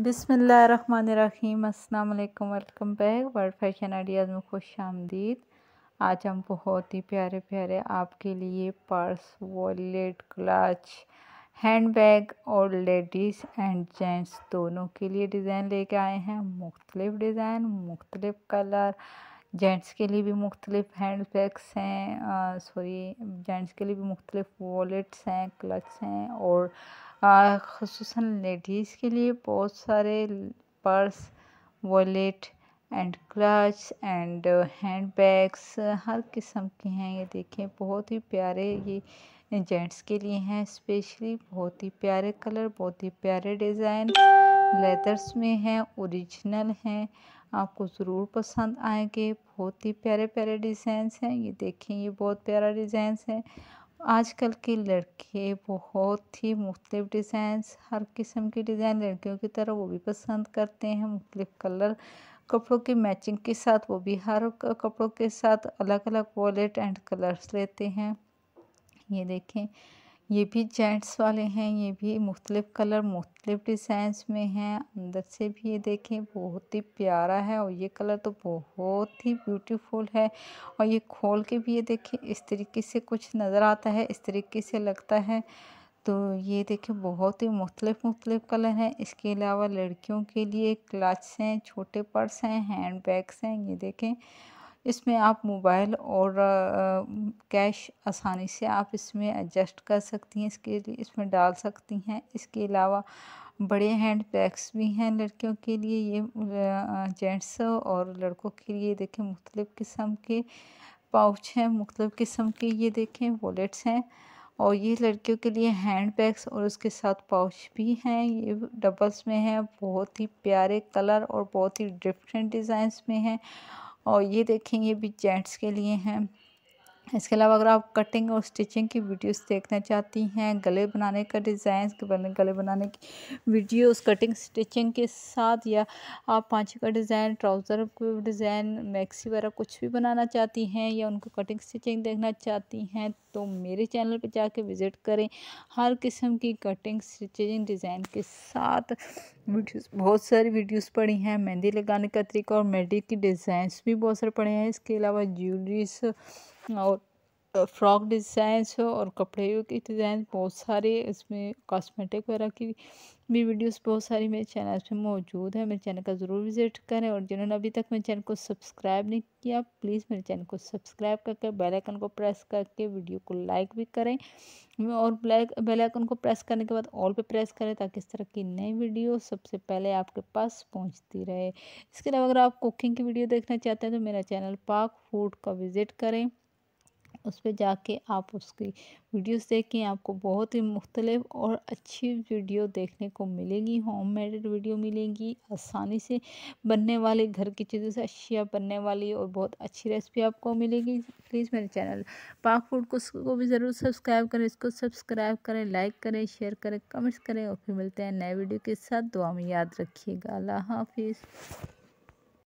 बिसमीम अल्लाम welcome back world fashion ideas में खुश आमदीद आज हम बहुत ही प्यारे प्यारे आपके लिए purse wallet clutch handbag और लेडीज़ एंड जेंट्स दोनों के लिए डिज़ाइन लेके आए हैं मुख्तलिफ़ डिज़ाइन मुख्तलिफ़ कलर जेंट्स के लिए भी मुख्तलिफ हैंड बैग्स हैं सॉरी जेंट्स के लिए भी मुख्तलिफ वॉलेट्स हैं क्लच हैं और हाँ, खसूस लेडीज़ के लिए बहुत सारे purse wallet and clutch and handbags हर किस्म के हैं ये देखें बहुत ही प्यारे ये जेंट्स के लिए हैं स्पेशली बहुत ही प्यारे कलर बहुत ही प्यारे डिज़ाइन लेदर्स में हैं ओरिजिनल हैं आपको ज़रूर पसंद आएंगे बहुत ही प्यारे प्यारे डिज़ाइंस हैं ये देखें ये बहुत प्यारा डिज़ाइंस है आजकल की लड़के बहुत ही मुख्तलिफ़ डिज़ाइंस हर किस्म के डिज़ाइन लड़कियों की तरह वो भी पसंद करते हैं मुख्तलिफ़ कलर कपड़ों की मैचिंग के साथ वो भी हर कपड़ों के साथ अलग अलग वॉलेट एंड कलर्स लेते हैं ये देखें ये भी जेंट्स वाले हैं ये भी मुख्तलिफ़ कलर मुख्तलिफ़ डिज़ाइंस में हैं अंदर से भी ये देखें बहुत ही प्यारा है और ये कलर तो बहुत ही ब्यूटीफुल है और ये खोल के भी ये देखें इस तरीके से कुछ नज़र आता है इस तरीके से लगता है तो ये देखिए बहुत ही मुख्तलिफ़ मुख्तलिफ़ कलर हैं इसके अलावा लड़कियों के लिए क्लच हैं छोटे पर्स हैं हैंड बैग्स हैं ये देखें इसमें आप मोबाइल और कैश आसानी से आप इसमें एडजस्ट कर सकती हैं इसके लिए इसमें डाल सकती हैं इसके अलावा बड़े हैंड बैग्स भी हैं लड़कियों के लिए ये जेंट्स और लड़कों के लिए देखें मुख्तलिफ़ किस्म के पाउच हैं मुख्तलिफ़ किस्म के ये देखें वॉलेट्स हैं और ये लड़कियों के लिए हैंड बैग्स और उसके साथ पाउच भी हैं ये डबल्स में हैं बहुत ही प्यारे कलर और बहुत ही डिफरेंट डिज़ाइंस में हैं और ये देखें ये भी जेंट्स के लिए हैं इसके अलावा अगर आप कटिंग और स्टिचिंग की वीडियोस देखना चाहती हैं गले बनाने का डिज़ाइन गले बनाने की वीडियोस कटिंग स्टिचिंग के साथ या आप पाँचे का डिज़ाइन ट्राउज़र का डिज़ाइन मैक्सी वगैरह कुछ भी बनाना चाहती हैं या उनको कटिंग स्टिचिंग देखना चाहती हैं तो मेरे चैनल पर जाके विज़िट करें हर किस्म की कटिंग स्टिचिंग डिज़ाइन के साथ वीडियोज़ बहुत सारी वीडियोज़ पड़ी हैं मेहंदी लगाने का तरीका और मेहंदी की डिज़ाइंस भी बहुत सारे पड़े हैं इसके अलावा ज्वेलरीज और फ्रॉक डिज़ाइंस हो और कपड़े के डिज़ाइन बहुत सारे इसमें कॉस्मेटिक वगैरह की भी वीडियोस बहुत सारी मेरे चैनल पे मौजूद है मेरे चैनल का ज़रूर विज़िट करें और जिन्होंने अभी तक मेरे चैनल को सब्सक्राइब नहीं किया प्लीज़ मेरे चैनल को सब्सक्राइब करके बेल आइकन को प्रेस करके वीडियो को लाइक भी करें और ब्लैक बेल आइकन को प्रेस करने के बाद ऑल पे प्रेस करें ताकि इस तरह की नई वीडियो सबसे पहले आपके पास पहुँचती रहे इसके अलावा अगर आप कुकिंग की वीडियो देखना चाहते हैं तो मेरा चैनल पाक फूड का विज़िट करें उस पर जाके आप उसकी वीडियोस देखें आपको बहुत ही मुख्तलिफ और अच्छी वीडियो देखने को मिलेगी होम मेड वीडियो मिलेंगी आसानी से बनने वाली घर की चीज़ों से अशिया बनने वाली और बहुत अच्छी रेसिपी आपको मिलेगी प्लीज़ मेरे चैनल पाक फूड को उसको भी ज़रूर सब्सक्राइब करें इसको सब्सक्राइब करें लाइक करें शेयर करें कमेंट्स करें और फिर मिलते हैं नए वीडियो के साथ दुआ में याद रखिएगा अल्लाह हाफिज़